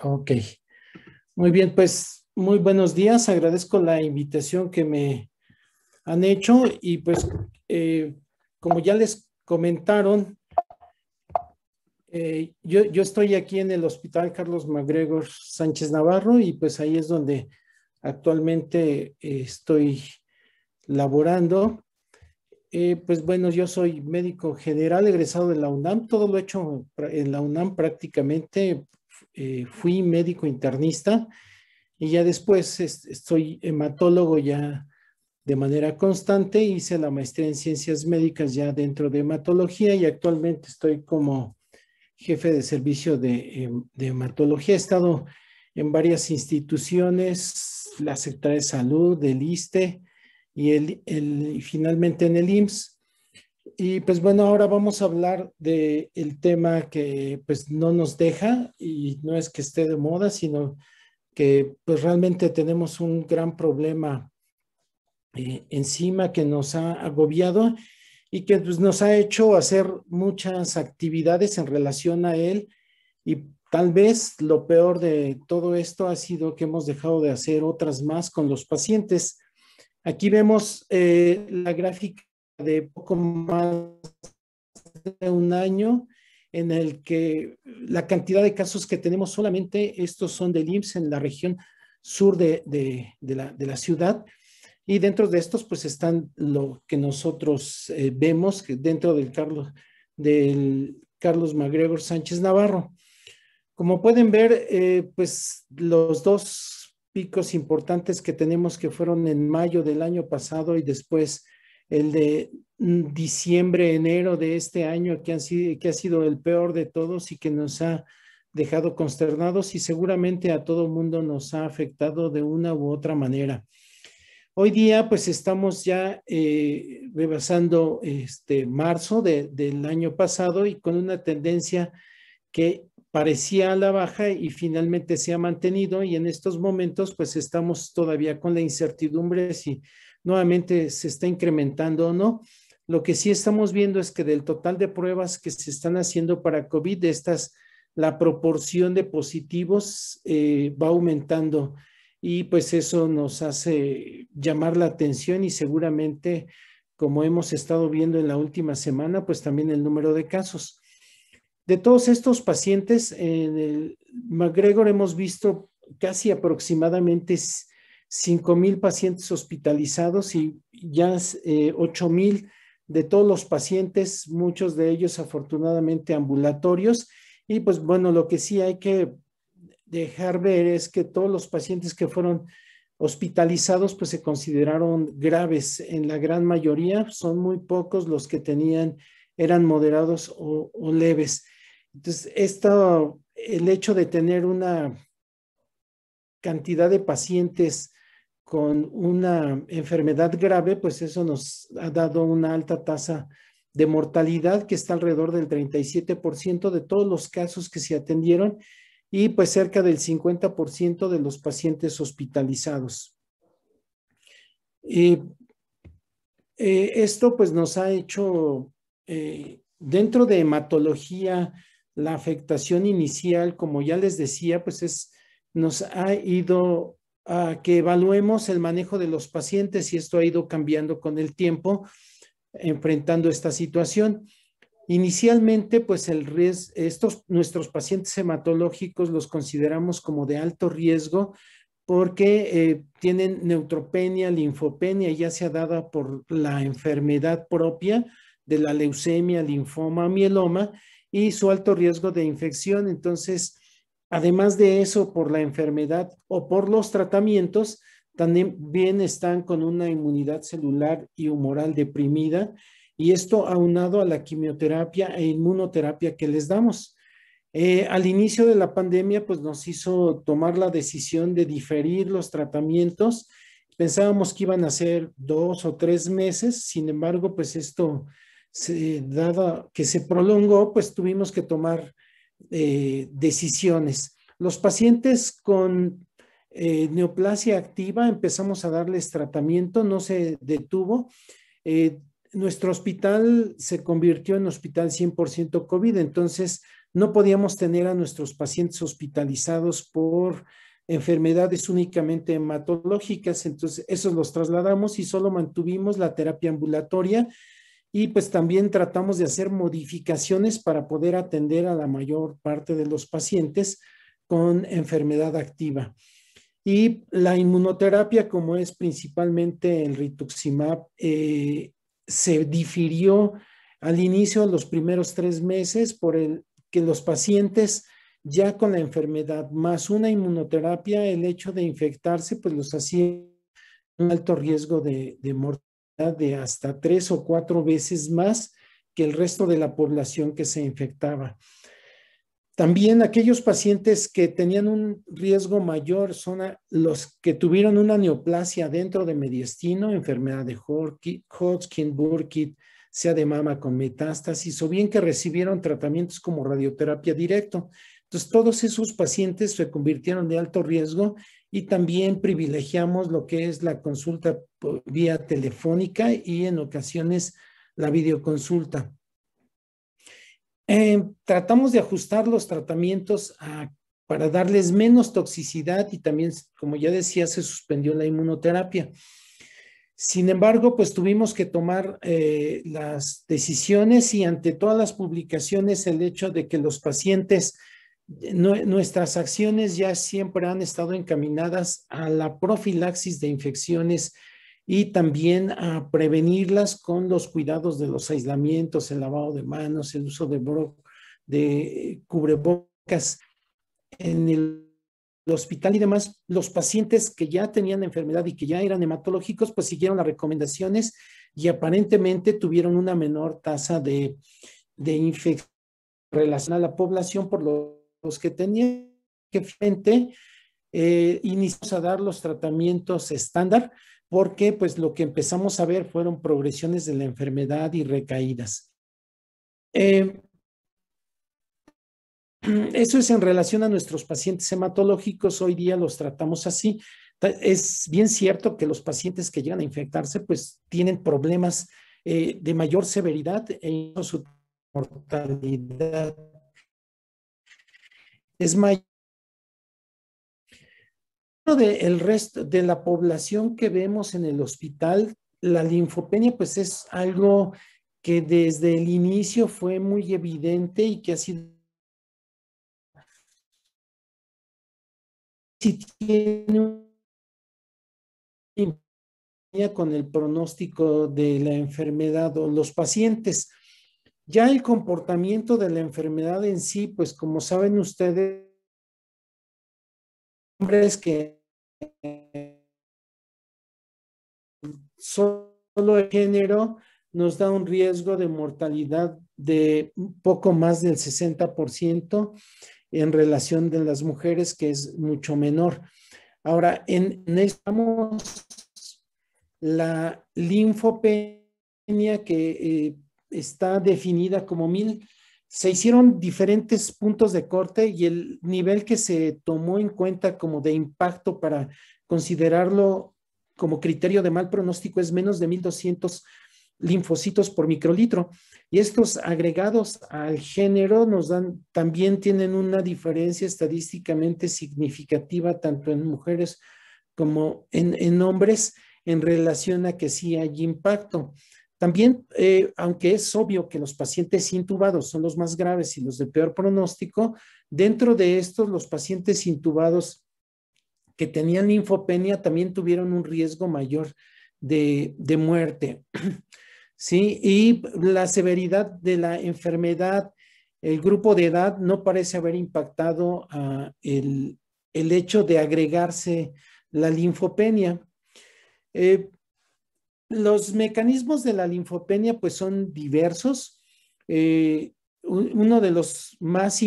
Ok. Muy bien, pues muy buenos días. Agradezco la invitación que me han hecho y pues eh, como ya les comentaron, eh, yo, estoy aquí en el Hospital Carlos MacGregor Sánchez Navarro y pues ahí es donde actualmente eh, estoy laborando. pues bueno, yo soy médico general egresado de la UNAM, todo lo he hecho en la UNAM prácticamente, eh, fui médico internista y ya después estoy hematólogo ya de manera constante, hice la maestría en ciencias médicas ya dentro de hematología y actualmente estoy como jefe de servicio de, em, hematología. He estado en varias instituciones, la Secretaría de Salud, del ISTE y, el, y finalmente en el IMSS. Y pues bueno, ahora vamos a hablar del tema que pues no nos deja y no es que esté de moda, sino que pues realmente tenemos un gran problema eh, encima que nos ha agobiado y que pues, nos ha hecho hacer muchas actividades en relación a él y tal vez lo peor de todo esto ha sido que hemos dejado de hacer otras más con los pacientes. Aquí vemos eh, la gráfica de poco más de un año en el que la cantidad de casos que tenemos solamente, estos son del IMSS en la región sur de, de, la, de la, ciudad. Y dentro de estos, pues están lo que nosotros eh, vemos que dentro del Carlos, del Carlos MacGregor Sánchez Navarro. Como pueden ver, eh, pues los dos picos importantes que tenemos que fueron en mayo del año pasado y después el de mm, diciembre, enero de este año, que, sido, que ha sido el peor de todos y que nos ha dejado consternados y seguramente a todo mundo nos ha afectado de una u otra manera. Hoy día, pues estamos ya eh, rebasando este marzo del año pasado y con una tendencia que parecía a la baja y finalmente se ha mantenido y en estos momentos, pues estamos todavía con la incertidumbre si nuevamente se está incrementando o no. Lo que sí estamos viendo es que del total de pruebas que se están haciendo para COVID, estas, la proporción de positivos eh, va aumentando y pues eso nos hace llamar la atención y seguramente, como hemos estado viendo en la última semana, pues también el número de casos. De todos estos pacientes, en el McGregor hemos visto casi aproximadamente 5.000 pacientes hospitalizados y ya 8.000 eh, de todos los pacientes, muchos de ellos afortunadamente ambulatorios. Y pues bueno, lo que sí hay que dejar ver es que todos los pacientes que fueron hospitalizados pues se consideraron graves en la gran mayoría, son muy pocos los que tenían, eran moderados o, leves. Entonces, esto, el hecho de tener una cantidad de pacientes con una enfermedad grave, pues eso nos ha dado una alta tasa de mortalidad que está alrededor del 37% de todos los casos que se atendieron y pues cerca del 50% de los pacientes hospitalizados. Eh, eh, esto pues nos ha hecho eh, dentro de hematología la afectación inicial, como ya les decía, pues es, nos ha ido que evaluemos el manejo de los pacientes y esto ha ido cambiando con el tiempo enfrentando esta situación. Inicialmente, pues el riesgo, estos nuestros pacientes hematológicos los consideramos como de alto riesgo porque eh, tienen neutropenia, linfopenia, ya sea dada por la enfermedad propia de la leucemia, linfoma, mieloma y su alto riesgo de infección. Entonces, Además de eso, por la enfermedad o por los tratamientos, también están con una inmunidad celular y humoral deprimida y esto aunado a la quimioterapia e inmunoterapia que les damos. Eh, al inicio de la pandemia, pues nos hizo tomar la decisión de diferir los tratamientos. Pensábamos que iban a ser dos o tres meses, sin embargo, pues esto, se, que se prolongó, pues tuvimos que tomar eh, decisiones. Los pacientes con eh, neoplasia activa empezamos a darles tratamiento, no se detuvo. Eh, nuestro hospital se convirtió en hospital 100% COVID, entonces no podíamos tener a nuestros pacientes hospitalizados por enfermedades únicamente hematológicas, entonces esos los trasladamos y solo mantuvimos la terapia ambulatoria y pues también tratamos de hacer modificaciones para poder atender a la mayor parte de los pacientes con enfermedad activa. Y la inmunoterapia, como es principalmente el rituximab, eh, se difirió al inicio de los primeros tres meses por el que los pacientes ya con la enfermedad más una inmunoterapia, el hecho de infectarse, pues los hacía un alto riesgo de, de de hasta tres o cuatro veces más que el resto de la población que se infectaba. También aquellos pacientes que tenían un riesgo mayor son los que tuvieron una neoplasia dentro de mediastino, enfermedad de Hodgkin, Burkitt, sea de mama con metástasis, o bien que recibieron tratamientos como radioterapia directo. Entonces, todos esos pacientes se convirtieron de alto riesgo y también privilegiamos lo que es la consulta vía telefónica y en ocasiones la videoconsulta. Eh, tratamos de ajustar los tratamientos para darles menos toxicidad y también, como ya decía, se suspendió la inmunoterapia. Sin embargo, pues tuvimos que tomar eh, las decisiones y ante todas las publicaciones el hecho de que los pacientes nuestras acciones ya siempre han estado encaminadas a la profilaxis de infecciones y también a prevenirlas con los cuidados de los aislamientos, el lavado de manos, el uso de, de cubrebocas. En el hospital y demás, los pacientes que ya tenían enfermedad y que ya eran hematológicos, pues siguieron las recomendaciones y aparentemente tuvieron una menor tasa de, de infección relacionada a la población, por lo los que tenían que frente, eh, iniciamos a dar los tratamientos estándar porque pues lo que empezamos a ver fueron progresiones de la enfermedad y recaídas. Eh, eso es en relación a nuestros pacientes hematológicos. Hoy día los tratamos así. Es bien cierto que los pacientes que llegan a infectarse pues tienen problemas eh, de mayor severidad e su mortalidad es mayor de el resto de la población que vemos en el hospital, la linfopenia pues es algo que desde el inicio fue muy evidente y que ha sido si tiene con el pronóstico de la enfermedad o los pacientes. Ya el comportamiento de la enfermedad en sí, pues como saben ustedes, hombres que solo el género nos da un riesgo de mortalidad de poco más del 60% en relación de las mujeres, que es mucho menor. Ahora, en, estamos la linfopenia que eh, está definida como mil. Se hicieron diferentes puntos de corte y el nivel que se tomó en cuenta como de impacto para considerarlo como criterio de mal pronóstico es menos de 1200 linfocitos por microlitro. Y estos agregados al género nos dan, también tienen una diferencia estadísticamente significativa tanto en mujeres como en, en hombres en relación a que sí hay impacto. También, eh, aunque es obvio que los pacientes intubados son los más graves y los de peor pronóstico, dentro de estos, los pacientes intubados que tenían linfopenia también tuvieron un riesgo mayor de, muerte. ¿Sí? Y la severidad de la enfermedad, el grupo de edad no parece haber impactado el, hecho de agregarse la linfopenia. Eh, los mecanismos de la linfopenia pues son diversos. Eh, uno de los más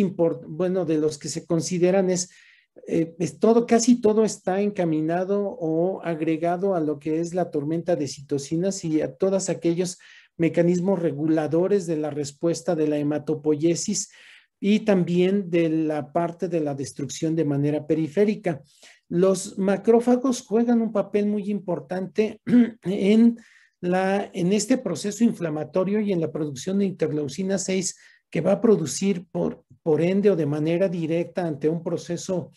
bueno, de los que se consideran eh, es, todo, casi todo está encaminado o agregado a lo que es la tormenta de citocinas y a todos aquellos mecanismos reguladores de la respuesta de la hematopoiesis y también de la parte de la destrucción de manera periférica. Los macrófagos juegan un papel muy importante en, este proceso inflamatorio y en la producción de interleucina 6 que va a producir por, ende o de manera directa ante un proceso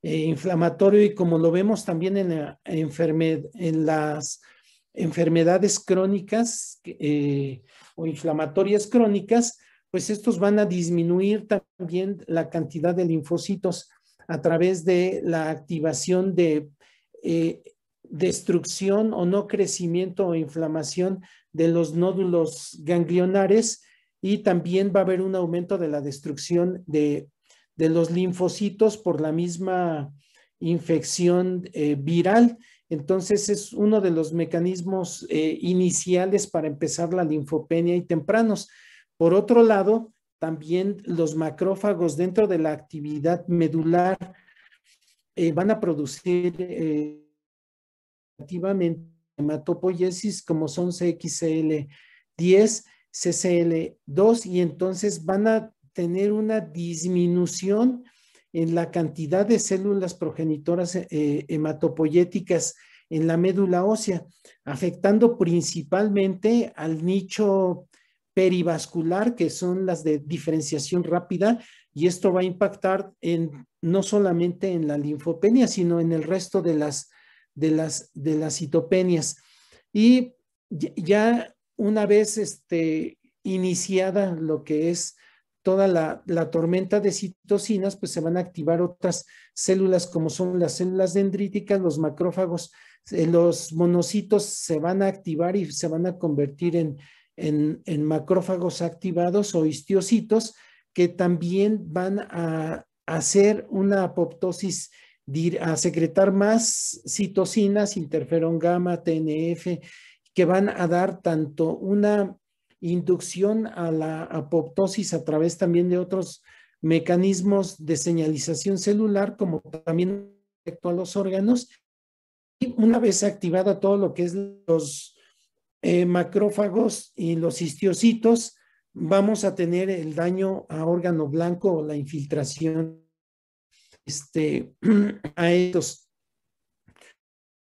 eh, inflamatorio y como lo vemos también en, en las enfermedades crónicas eh, o inflamatorias crónicas, pues estos van a disminuir también la cantidad de linfocitos a través de la activación de eh, destrucción o no crecimiento o inflamación de los nódulos ganglionares y también va a haber un aumento de la destrucción de, de los linfocitos por la misma infección eh, viral. Entonces es uno de los mecanismos eh, iniciales para empezar la linfopenia y tempranos. Por otro lado, también los macrófagos dentro de la actividad medular eh, van a producir eh, activamente hematopoiesis como son cxcl 10 CCL2 y entonces van a tener una disminución en la cantidad de células progenitoras eh, hematopoyéticas en la médula ósea, afectando principalmente al nicho perivascular, que son las de diferenciación rápida, y esto va a impactar en, no solamente en la linfopenia, sino en el resto de las, de las, de las citopenias. Y ya una vez este, iniciada lo que es toda la, la, tormenta de citocinas, pues se van a activar otras células como son las células dendríticas, los macrófagos, eh, los monocitos se van a activar y se van a convertir en, en, macrófagos activados o histiocitos que también van a hacer una apoptosis, a secretar más citocinas, interferón gamma, TNF, que van a dar tanto una inducción a la apoptosis a través también de otros mecanismos de señalización celular, como también a los órganos. Y una vez activada todo lo que es los eh, macrófagos y los histiocitos, vamos a tener el daño a órgano blanco o la infiltración este, a estos.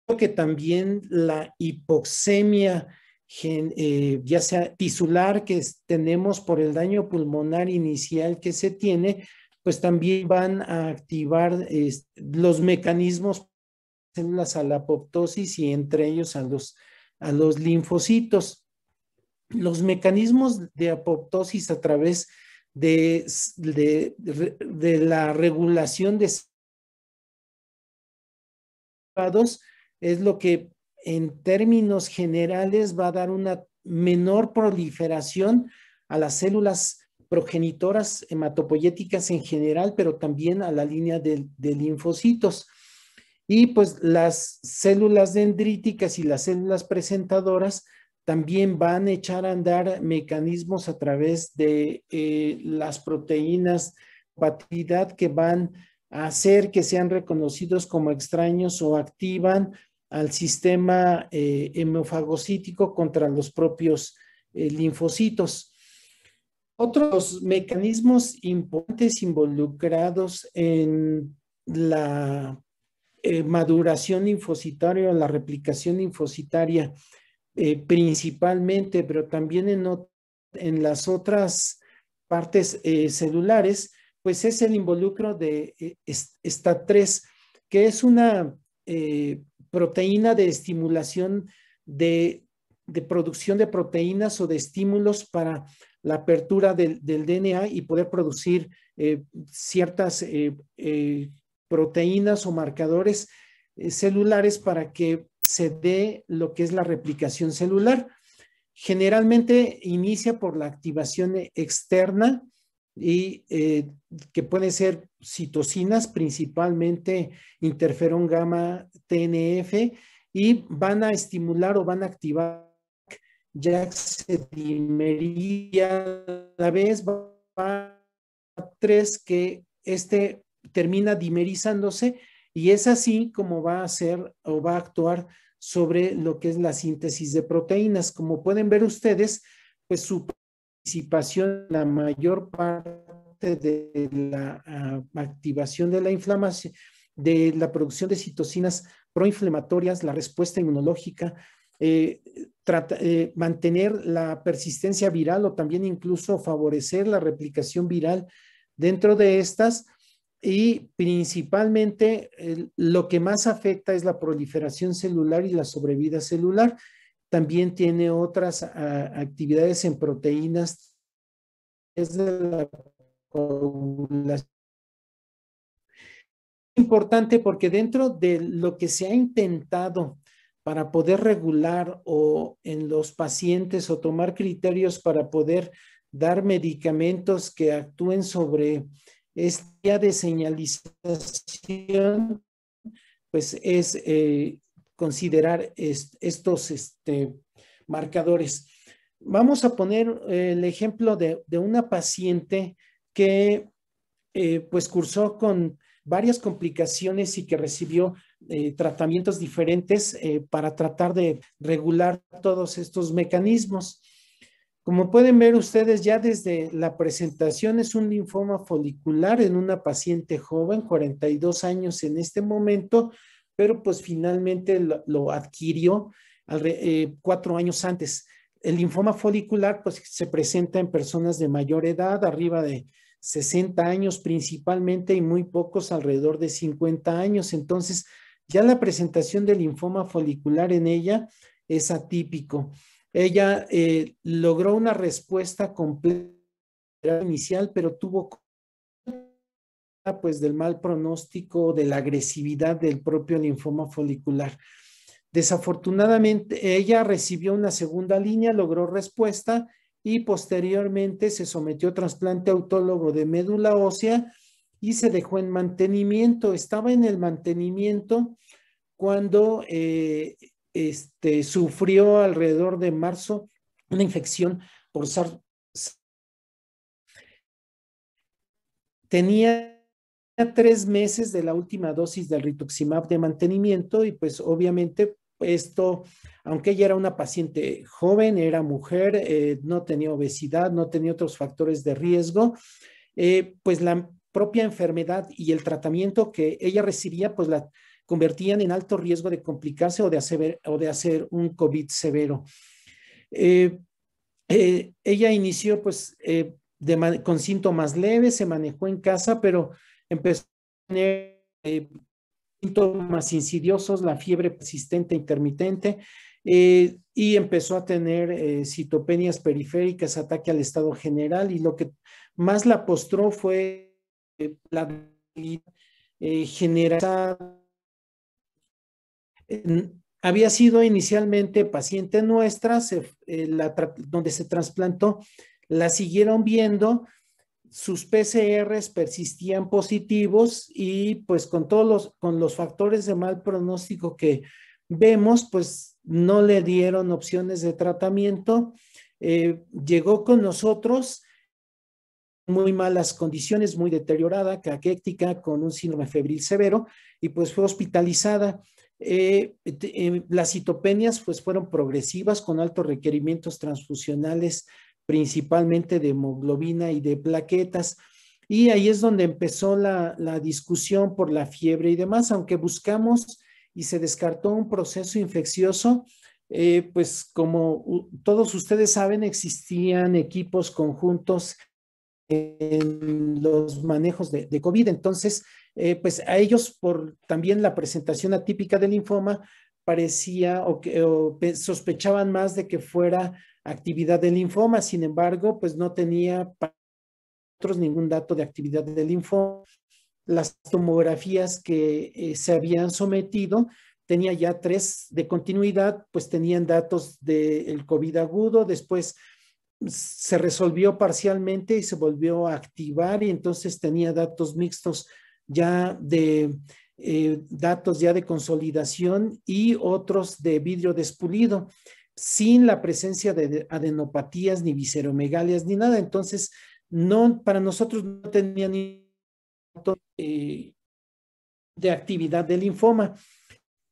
Creo que también la hipoxemia, eh, ya sea tisular que tenemos por el daño pulmonar inicial que se tiene, pues también van a activar los mecanismos células a la apoptosis y entre ellos a los a los linfocitos. Los mecanismos de apoptosis a través de, la regulación de es lo que en términos generales va a dar una menor proliferación a las células progenitoras hematopoyéticas en general, pero también a la línea de linfocitos. Y pues las células dendríticas y las células presentadoras también van a echar a andar mecanismos a través de eh, las proteínas patidad que van a hacer que sean reconocidos como extraños o activan al sistema eh, hemofagocítico contra los propios eh, linfocitos. Otros mecanismos importantes involucrados en la eh, maduración linfocitaria o la replicación linfocitaria eh, principalmente, pero también en, en las otras partes eh, celulares, pues es el involucro de esta 3 que es una proteína de estimulación de, producción de proteínas o de estímulos para la apertura del, del DNA y poder producir ciertas proteínas o marcadores eh, celulares para que se dé lo que es la replicación celular. Generalmente inicia por la activación externa y eh, que pueden ser citocinas, principalmente interferón gamma TNF, y van a estimular o van a activar ya se dimería a la vez va tres que este termina dimerizándose y es así como va a hacer o va a actuar sobre lo que es la síntesis de proteínas. Como pueden ver ustedes, pues su participación, la mayor parte de la ah, activación de la inflamación, de la producción de citocinas proinflamatorias, la respuesta inmunológica, eh, eh, mantener la persistencia viral o también incluso favorecer la replicación viral dentro de estas y principalmente lo que más afecta es la proliferación celular y la sobrevida celular. También tiene otras ah, actividades en proteínas es Importante porque dentro de lo que se ha intentado para poder regular o en los pacientes o tomar criterios para poder dar medicamentos que actúen sobre este de señalización, pues es eh, considerar estos este, marcadores. Vamos a poner eh, el ejemplo de, una paciente que eh, pues cursó con varias complicaciones y que recibió tratamientos diferentes para tratar de regular todos estos mecanismos. Como pueden ver ustedes ya desde la presentación es un linfoma folicular en una paciente joven, 42 años en este momento, pero pues finalmente lo, adquirió eh, cuatro años antes. El linfoma folicular pues se presenta en personas de mayor edad, arriba de 60 años principalmente y muy pocos alrededor de 50 años. Entonces ya la presentación del linfoma folicular en ella es atípico. Ella eh, logró una respuesta completa inicial, pero tuvo pues del mal pronóstico, de la agresividad del propio linfoma folicular. Desafortunadamente, ella recibió una segunda línea, logró respuesta y posteriormente se sometió a trasplante autólogo de médula ósea y se dejó en mantenimiento. Estaba en el mantenimiento cuando eh, este, sufrió alrededor de marzo una infección por SARS. Tenía tres meses de la última dosis del rituximab de mantenimiento y pues obviamente esto, aunque ella era una paciente joven, era mujer, eh, no tenía obesidad, no tenía otros factores de riesgo, eh, pues la propia enfermedad y el tratamiento que ella recibía, pues la, convertían en alto riesgo de complicarse o de, hacer, o de hacer un COVID severo. Eh, eh, ella inició pues eh, con síntomas leves, se manejó en casa, pero empezó a tener síntomas insidiosos, la fiebre persistente intermitente, y empezó a tener citopenias periféricas, ataque al estado general, y lo que más la postró fue eh, la generalizada había sido inicialmente paciente nuestra, eh, donde se trasplantó, la siguieron viendo, sus PCRs persistían positivos y pues con todos los, con los factores de mal pronóstico que vemos, pues no le dieron opciones de tratamiento. Eh, llegó con nosotros muy malas condiciones, muy deteriorada, caquética, con un síndrome febril severo y pues fue hospitalizada. Eh, em, las citopenias pues, fueron progresivas con altos requerimientos transfusionales, principalmente de hemoglobina y de plaquetas. Y ahí es donde empezó la, discusión por la fiebre y demás, aunque buscamos y se descartó un proceso infeccioso, eh, pues como todos ustedes saben, existían equipos conjuntos en los manejos de, de COVID. Entonces, eh, pues a ellos por también la presentación atípica del linfoma parecía o, sospechaban más de que fuera actividad del linfoma, sin embargo, pues no tenía otros ningún dato de actividad del linfoma. Las tomografías que eh, se habían sometido tenía ya tres de continuidad, pues tenían datos del COVID agudo, después se resolvió parcialmente y se volvió a activar y entonces tenía datos mixtos ya de eh, datos ya de consolidación y otros de vidrio despulido, sin la presencia de adenopatías ni visceromegalias ni nada. Entonces, no, para nosotros no tenía ni eh, de actividad del linfoma.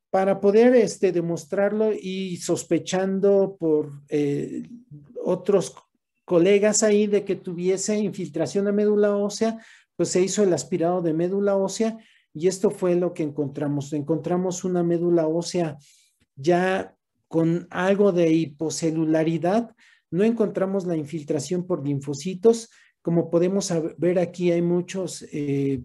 Para poder este, demostrarlo y sospechando por eh, otros colegas ahí de que tuviese infiltración de médula ósea, pues se hizo el aspirado de médula ósea y esto fue lo que encontramos. Encontramos una médula ósea ya con algo de hipocelularidad. No encontramos la infiltración por linfocitos. Como podemos ver aquí hay muchos eh,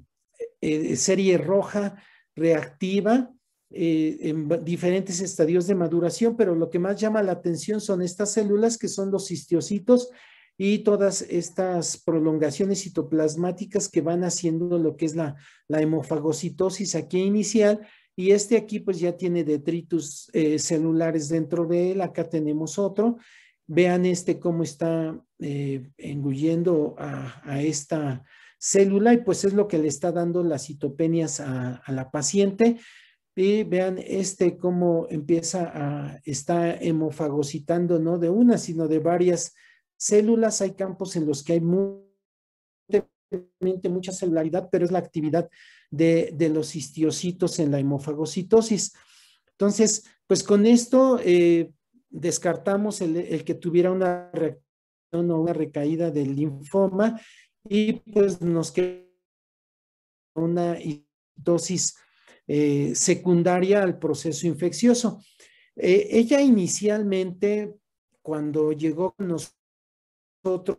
eh, serie roja reactiva eh, en diferentes estadios de maduración, pero lo que más llama la atención son estas células que son los histiocitos y todas estas prolongaciones citoplasmáticas que van haciendo lo que es la, hemofagocitosis aquí inicial y este aquí pues ya tiene detritus eh, celulares dentro de él, acá tenemos otro. Vean este cómo está eh, engullendo a, esta célula y pues es lo que le está dando las citopenias a, la paciente. Y vean este cómo empieza a, estar hemofagocitando no de una, sino de varias Células, hay campos en los que hay mucha celularidad, pero es la actividad de, los histiocitos en la hemofagocitosis. Entonces, pues con esto eh, descartamos el, que tuviera una reacción o una recaída del linfoma y pues nos queda una dosis eh, secundaria al proceso infeccioso. Eh, ella inicialmente, cuando llegó nos nosotros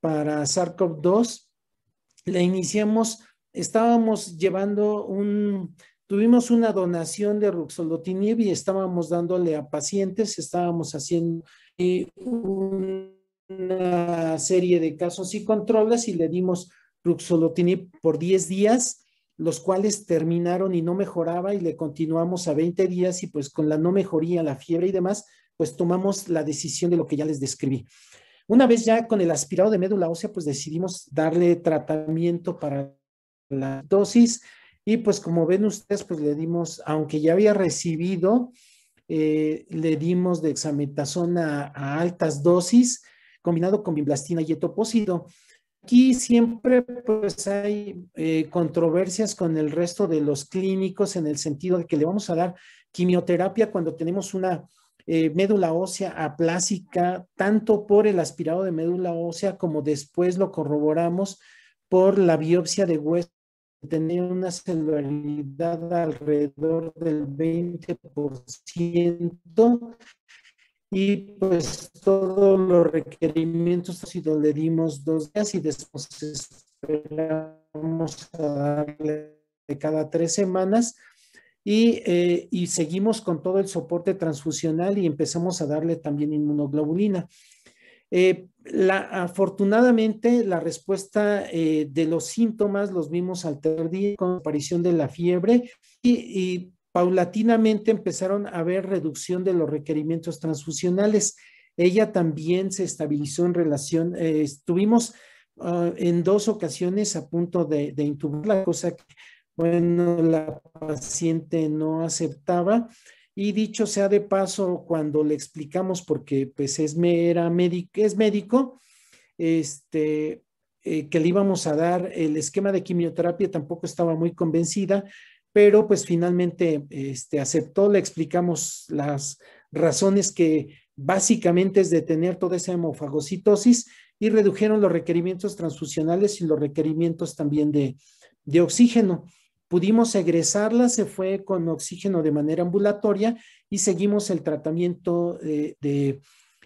para SARS-CoV-2 la iniciamos, estábamos llevando un, tuvimos una donación de ruxolotinib y estábamos dándole a pacientes, estábamos haciendo eh, una serie de casos y controles y le dimos ruxolotinib por 10 días los cuales terminaron y no mejoraba y le continuamos a 20 días y pues con la no mejoría, la fiebre y demás, pues tomamos la decisión de lo que ya les describí. Una vez ya con el aspirado de médula ósea, pues decidimos darle tratamiento para la dosis y pues como ven ustedes, pues le dimos, aunque ya había recibido, eh, le dimos dexametasona a, altas dosis combinado con bimblastina y etopósido aquí siempre pues hay eh, controversias con el resto de los clínicos en el sentido de que le vamos a dar quimioterapia cuando tenemos una eh, médula ósea aplásica, tanto por el aspirado de médula ósea como después lo corroboramos por la biopsia de hueso tener una celularidad alrededor del 20% y pues todos los requerimientos y le dimos dos días y después esperamos a darle cada tres semanas eh, y, seguimos con todo el soporte transfusional y empezamos a darle también inmunoglobulina. Eh, la, afortunadamente, la respuesta eh, de los síntomas los vimos al tercer día con aparición de la fiebre y paulatinamente empezaron a haber reducción de los requerimientos transfusionales. Ella también se estabilizó en relación, eh, estuvimos ah, en dos ocasiones a punto de, de intubarla, cosa que, bueno, la paciente no aceptaba. Y dicho sea de paso, cuando le explicamos, porque pues es, era médico, es médico, este, eh, que le íbamos a dar el esquema de quimioterapia tampoco estaba muy convencida, pero pues finalmente este, aceptó, le explicamos las razones que básicamente es detener toda esa hemofagocitosis y redujeron los requerimientos transfusionales y los requerimientos también de, oxígeno. Pudimos egresarla, se fue con oxígeno de manera ambulatoria y seguimos el tratamiento eh, de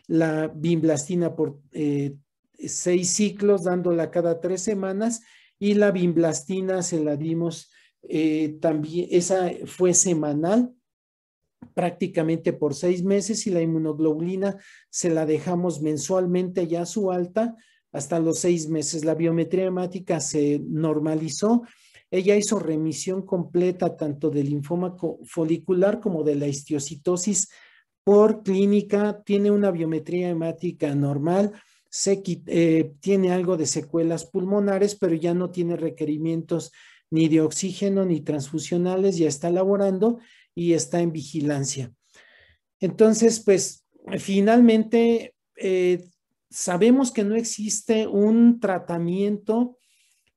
la bimblastina por eh, seis ciclos, dándola cada tres semanas y la bimblastina se la dimos eh, también esa fue semanal prácticamente por seis meses y la inmunoglobulina se la dejamos mensualmente ya a su alta hasta los seis meses. La biometría hemática se normalizó. Ella hizo remisión completa tanto del linfoma folicular como de la histiocitosis por clínica. Tiene una biometría hemática normal. Eh, tiene algo de secuelas pulmonares, pero ya no tiene requerimientos ni de oxígeno ni transfusionales, ya está laborando y está en vigilancia. Entonces, pues finalmente eh, sabemos que no existe un tratamiento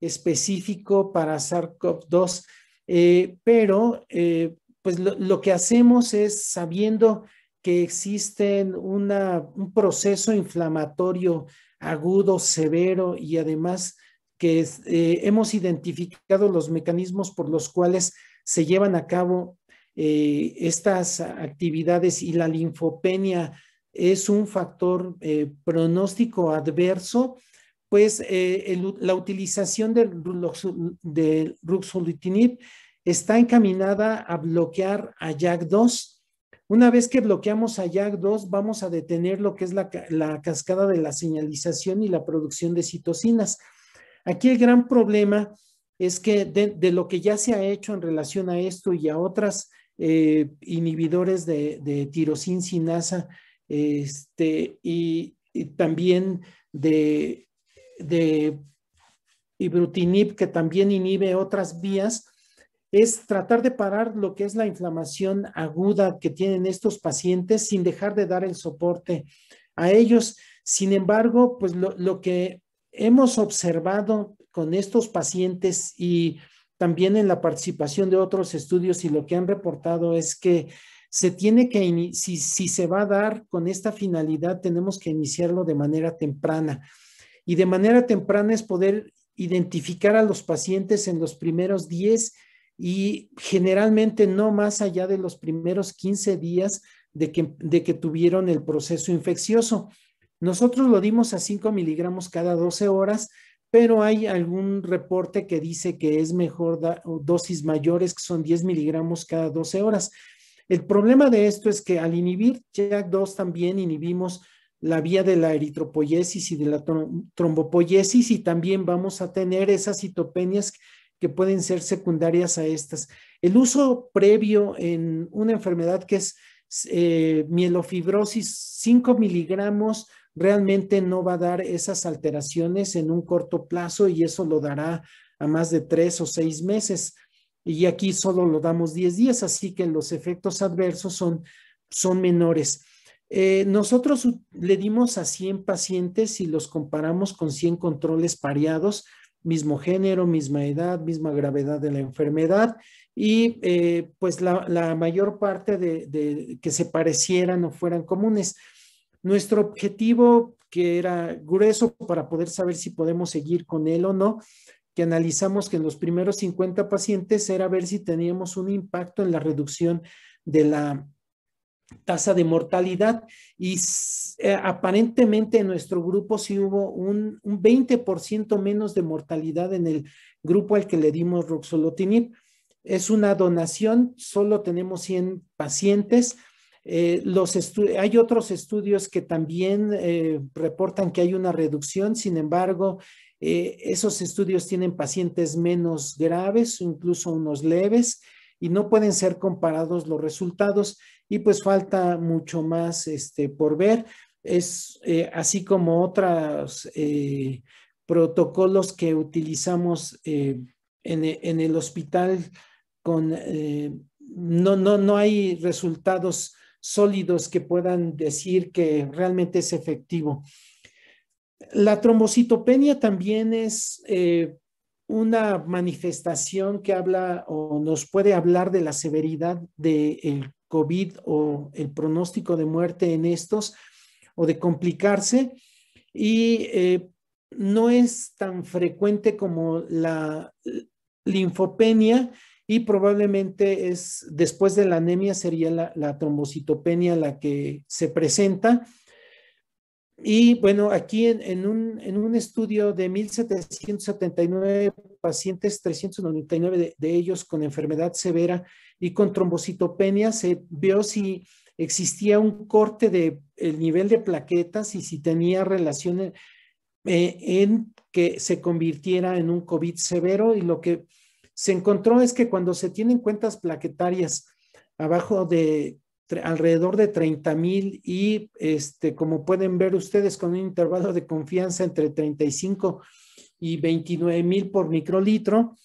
específico para SARS-CoV-2, eh, pero eh, pues lo, que hacemos es sabiendo que existe un proceso inflamatorio agudo, severo y además que eh, hemos identificado los mecanismos por los cuales se llevan a cabo eh, estas actividades y la linfopenia es un factor eh, pronóstico adverso, pues la utilización del ruxolitinib está encaminada a bloquear a jak 2 Una vez que bloqueamos a jak 2 vamos a detener lo que es la cascada de la señalización y la producción de citocinas. Aquí el gran problema es que de, lo que ya se ha hecho en relación a esto y a otros eh, inhibidores de, de sinasa este, y, también de, de ibrutinib, que también inhibe otras vías, es tratar de parar lo que es la inflamación aguda que tienen estos pacientes sin dejar de dar el soporte a ellos. Sin embargo, pues lo, lo que hemos observado con estos pacientes y también en la participación de otros estudios y lo que han reportado es que se tiene que, si, se va a dar con esta finalidad, tenemos que iniciarlo de manera temprana. Y de manera temprana es poder identificar a los pacientes en los primeros 10 y generalmente no más allá de los primeros 15 días de que tuvieron el proceso infeccioso. Nosotros lo dimos a 5 miligramos cada 12 horas, pero hay algún reporte que dice que es mejor dosis mayores, que son 10 miligramos cada 12 horas. El problema de esto es que al inhibir JAK2 también inhibimos la vía de la eritropoyesis y de la trombopoyesis y también vamos a tener esas citopenias que pueden ser secundarias a estas. El uso previo en una enfermedad que es eh, mielofibrosis, 5 miligramos realmente no va a dar esas alteraciones en un corto plazo y eso lo dará a más de tres o seis meses. Y aquí solo lo damos 10 días, así que los efectos adversos son, menores. Eh, nosotros le dimos a 100 pacientes y los comparamos con 100 controles pareados, mismo género, misma edad, misma gravedad de la enfermedad y eh, pues la, mayor parte de que se parecieran o fueran comunes. Nuestro objetivo, que era grueso para poder saber si podemos seguir con él o no, que analizamos que en los primeros 50 pacientes era ver si teníamos un impacto en la reducción de la tasa de mortalidad y eh, aparentemente en nuestro grupo sí hubo un, un 20% menos de mortalidad en el grupo al que le dimos roxolotinib. Es una donación, solo tenemos 100 pacientes eh, hay otros estudios que también eh, reportan que hay una reducción, sin embargo, eh, esos estudios tienen pacientes menos graves, incluso unos leves, y no pueden ser comparados los resultados y pues falta mucho más este, por ver. Es así como otros protocolos que utilizamos e, en, el hospital con... no, no, no hay resultados sólidos que puedan decir que realmente es efectivo. La trombocitopenia también es eh, una manifestación que habla o nos puede hablar de la severidad del COVID o el pronóstico de muerte en estos o de complicarse y eh, no es tan frecuente como la linfopenia y probablemente es después de la anemia sería la, trombocitopenia la que se presenta. Y bueno, aquí en, un, estudio de 1.779 pacientes, 399 de, ellos con enfermedad severa y con trombocitopenia, se vio si existía un corte del nivel de plaquetas y si tenía relación eh, en que se convirtiera en un COVID severo y lo que se encontró es que cuando se tienen cuentas plaquetarias abajo de alrededor de 30 mil y este, como pueden ver ustedes con un intervalo de confianza entre 35 y 29 mil por microlitro.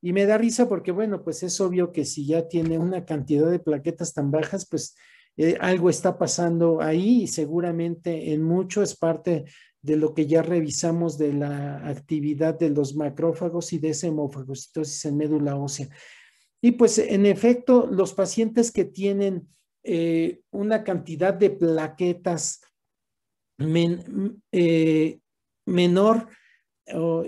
Y me da risa porque, bueno, pues es obvio que si ya tiene una cantidad de plaquetas tan bajas, pues eh, algo está pasando ahí y seguramente en mucho es parte de lo que ya revisamos de la actividad de los macrófagos y de esa hemofagocitosis en médula ósea. Y pues en efecto, los pacientes que tienen eh, una cantidad de plaquetas eh, menor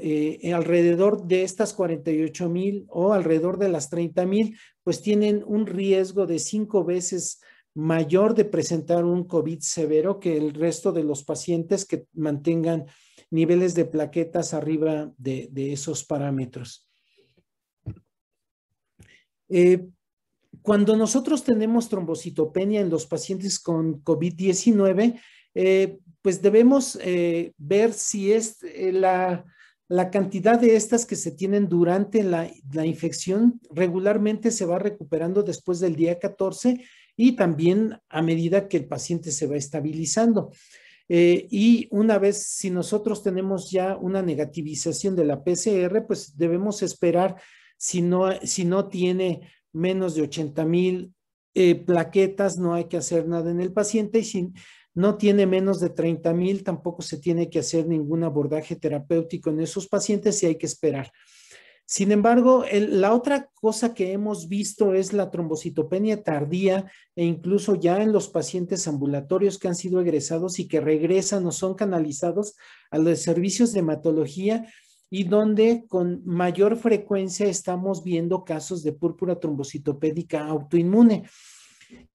eh, alrededor de estas 48 mil o alrededor de las 30 mil, pues tienen un riesgo de cinco veces mayor de presentar un COVID severo que el resto de los pacientes que mantengan niveles de plaquetas arriba de, esos parámetros. Eh, cuando nosotros tenemos trombocitopenia en los pacientes con COVID-19, eh, pues debemos eh, ver si es la, cantidad de estas que se tienen durante la, la, infección regularmente se va recuperando después del día 14 y también a medida que el paciente se va estabilizando. Eh, y una vez, si nosotros tenemos ya una negativización de la PCR, pues debemos esperar si no, si no tiene menos de 80 mil eh, plaquetas, no hay que hacer nada en el paciente y si no tiene menos de 30 mil, tampoco se tiene que hacer ningún abordaje terapéutico en esos pacientes y hay que esperar. Sin embargo, la otra cosa que hemos visto es la trombocitopenia tardía e incluso ya en los pacientes ambulatorios que han sido egresados y que regresan o son canalizados a los servicios de hematología y donde con mayor frecuencia estamos viendo casos de púrpura trombocitopédica autoinmune.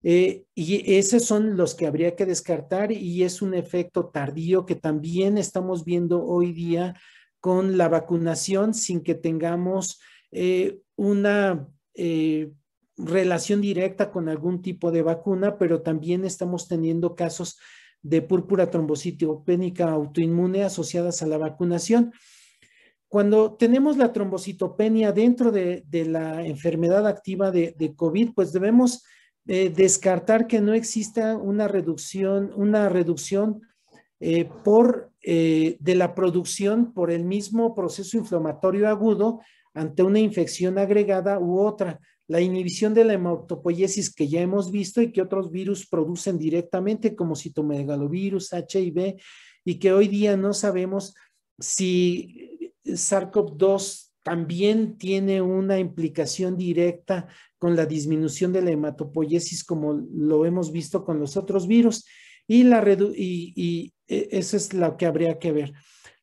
Eh, y esos son los que habría que descartar y es un efecto tardío que también estamos viendo hoy día con la vacunación sin que tengamos eh, una eh, relación directa con algún tipo de vacuna, pero también estamos teniendo casos de púrpura trombocitopénica autoinmune asociadas a la vacunación. Cuando tenemos la trombocitopenia dentro de, la enfermedad activa de, COVID, pues debemos eh, descartar que no exista una reducción, una reducción eh, por, eh, de la producción por el mismo proceso inflamatorio agudo ante una infección agregada u otra. La inhibición de la hematopoiesis que ya hemos visto y que otros virus producen directamente, como citomegalovirus, HIV, y que hoy día no sabemos si SARS-CoV-2 también tiene una implicación directa con la disminución de la hematopoiesis, como lo hemos visto con los otros virus, y, la y, y, e, eso es lo que habría que ver.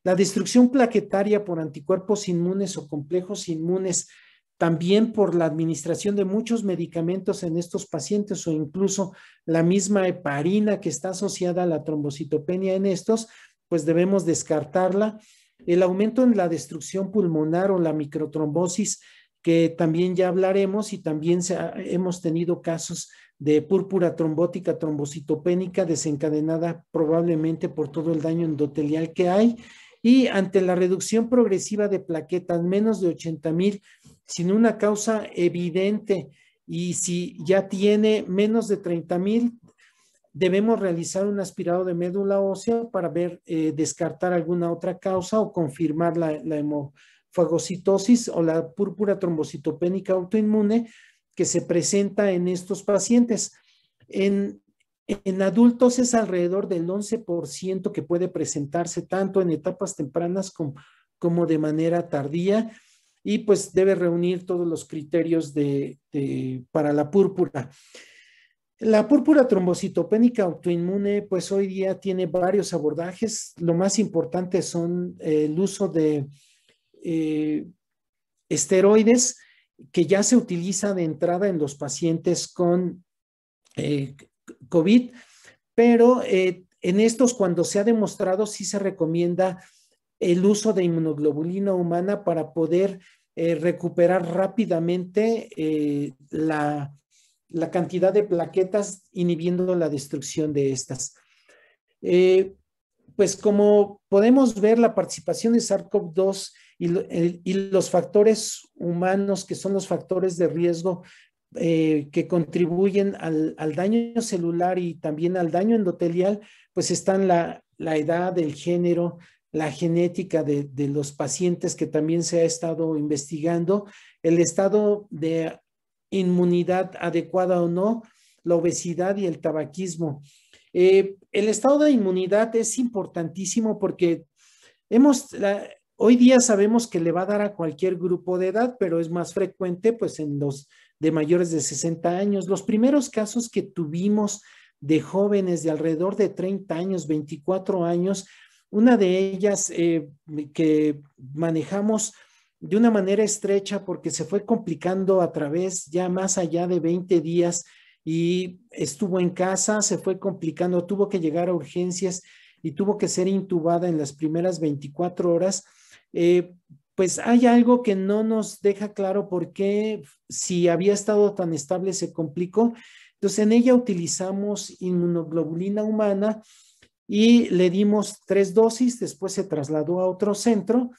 La destrucción plaquetaria por anticuerpos inmunes o complejos inmunes, también por la administración de muchos medicamentos en estos pacientes o incluso la misma heparina que está asociada a la trombocitopenia en estos, pues debemos descartarla. El aumento en la destrucción pulmonar o la microtrombosis, que también ya hablaremos y también hemos tenido casos de púrpura trombótica trombocitopénica desencadenada probablemente por todo el daño endotelial que hay y ante la reducción progresiva de plaquetas, menos de 80 mil, sin una causa evidente y si ya tiene menos de 30 mil, debemos realizar un aspirado de médula ósea para ver, eh, descartar alguna otra causa o confirmar la, la hemofagocitosis o la púrpura trombocitopénica autoinmune que se presenta en estos pacientes. En, adultos es alrededor del 11% que puede presentarse tanto en etapas tempranas como, de manera tardía y pues debe reunir todos los criterios para la púrpura. La púrpura trombocitopénica autoinmune pues hoy día tiene varios abordajes. Lo más importante son eh, el uso de eh, esteroides que ya se utiliza de entrada en los pacientes con eh, COVID, pero eh, en estos cuando se ha demostrado sí se recomienda el uso de inmunoglobulina humana para poder eh, recuperar rápidamente la, la, cantidad de plaquetas inhibiendo la destrucción de estas. pues como podemos ver, la participación de SARS-CoV-2 y, los factores humanos, que son los factores de riesgo eh, que contribuyen al, daño celular y también al daño endotelial, pues están la, edad, el género, la genética de, los pacientes que también se ha estado investigando, el estado de inmunidad adecuada o no, la obesidad y el tabaquismo. Eh, el estado de inmunidad es importantísimo porque hemos, Hoy día sabemos que le va a dar a cualquier grupo de edad, pero es más frecuente pues en los de mayores de 60 años. Los primeros casos que tuvimos de jóvenes de alrededor de 30 años, 24 años, una de ellas eh, que manejamos de una manera estrecha porque se fue complicando a través ya más allá de 20 días y estuvo en casa, se fue complicando, tuvo que llegar a urgencias y tuvo que ser intubada en las primeras 24 horas eh, pues hay algo que no nos deja claro por qué si había estado tan estable se complicó. Entonces en ella utilizamos inmunoglobulina humana y le dimos tres dosis, después se trasladó a otro centro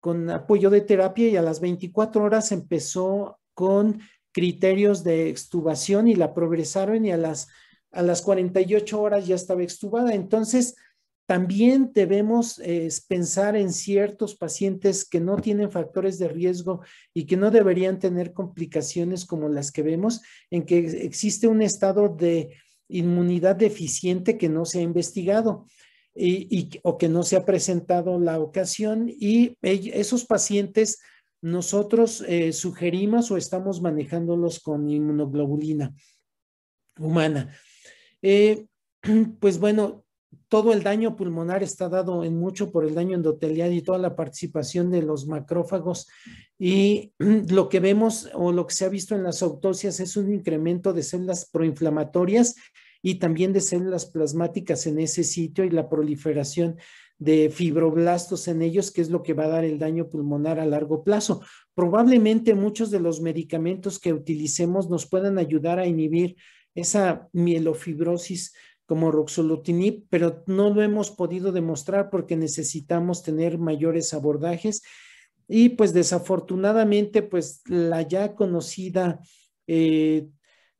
con apoyo de terapia y a las 24 horas empezó con criterios de extubación y la progresaron y a las, a las 48 horas ya estaba extubada. Entonces, también debemos eh, pensar en ciertos pacientes que no tienen factores de riesgo y que no deberían tener complicaciones como las que vemos, en que existe un estado de inmunidad deficiente que no se ha investigado y, o que no se ha presentado la ocasión y esos pacientes nosotros eh, sugerimos o estamos manejándolos con inmunoglobulina humana. Eh, pues bueno, todo el daño pulmonar está dado en mucho por el daño endotelial y toda la participación de los macrófagos. Y lo que vemos o lo que se ha visto en las autopsias es un incremento de células proinflamatorias y también de células plasmáticas en ese sitio y la proliferación de fibroblastos en ellos, que es lo que va a dar el daño pulmonar a largo plazo. Probablemente muchos de los medicamentos que utilicemos nos puedan ayudar a inhibir esa mielofibrosis como ruxolutinib, pero no lo hemos podido demostrar porque necesitamos tener mayores abordajes y pues desafortunadamente pues la ya conocida eh,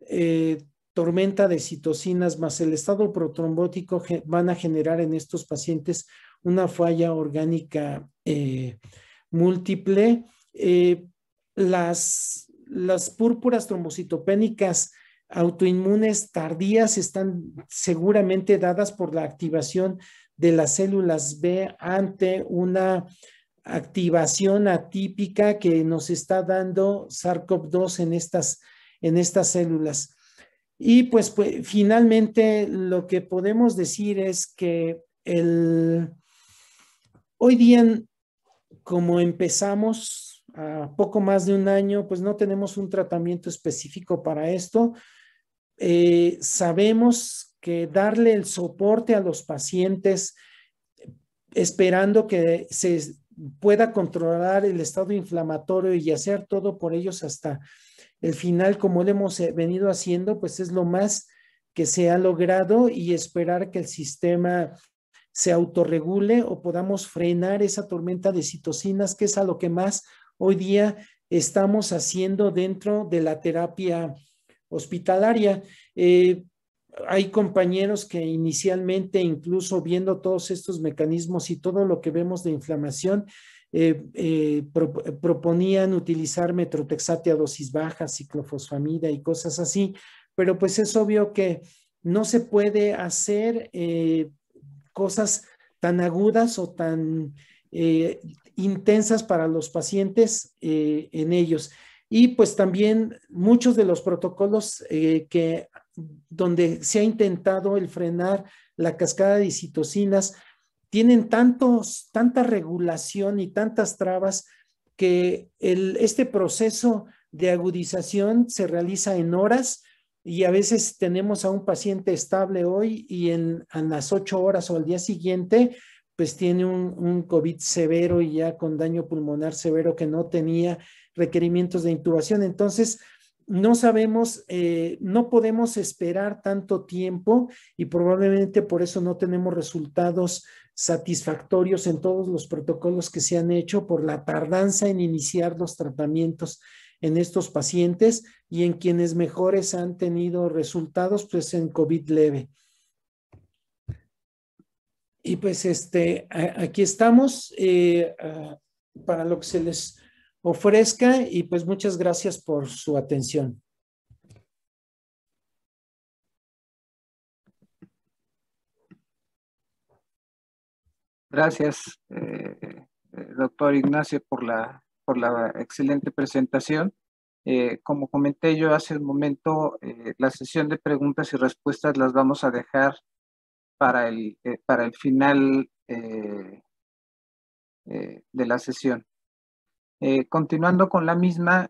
eh, tormenta de citocinas más el estado protrombótico van a generar en estos pacientes una falla orgánica eh, múltiple. las, las púrpuras trombocitopénicas autoinmunes tardías están seguramente dadas por la activación de las células B ante una activación atípica que nos está dando SARS-CoV-2 en estas, en estas células. Y pues, pues, finalmente lo que podemos decir es que el, hoy día, como empezamos, a poco más de un año, pues no tenemos un tratamiento específico para esto. Eh, sabemos que darle el soporte a los pacientes esperando que se pueda controlar el estado inflamatorio y hacer todo por ellos hasta el final, como lo hemos eh, venido haciendo, pues es lo más que se ha logrado y esperar que el sistema se autorregule o podamos frenar esa tormenta de citocinas, que es a lo que más hoy día estamos haciendo dentro de la terapia hospitalaria. Eh, hay compañeros que inicialmente, incluso viendo todos estos mecanismos y todo lo que vemos de inflamación, eh, eh, proponían utilizar metrotexate a dosis baja, ciclofosfamida y cosas así, pero pues es obvio que no se puede hacer cosas tan agudas o tan intensas para los pacientes eh, en ellos. Y pues también muchos de los protocolos eh, que donde se ha intentado el frenar la cascada de citocinas tienen tantos, tanta regulación y tantas trabas que este proceso de agudización se realiza en horas y a veces tenemos a un paciente estable hoy y en, las ocho horas o al día siguiente pues tiene un, COVID severo y ya con daño pulmonar severo que no tenía requerimientos de intubación. Entonces, no sabemos, eh, no podemos esperar tanto tiempo y probablemente por eso no tenemos resultados satisfactorios en todos los protocolos que se han hecho por la tardanza en iniciar los tratamientos en estos pacientes y en quienes mejores han tenido resultados, pues en COVID leve. Y pues este, aquí estamos eh, para lo que se les ofrezca y pues muchas gracias por su atención. Gracias, eh, eh, doctor Ignacio, por la, por la excelente presentación. como comenté yo hace un momento, la sesión de preguntas y respuestas las vamos a dejar para el, eh, para el final eh, eh, de la sesión. continuando con la misma,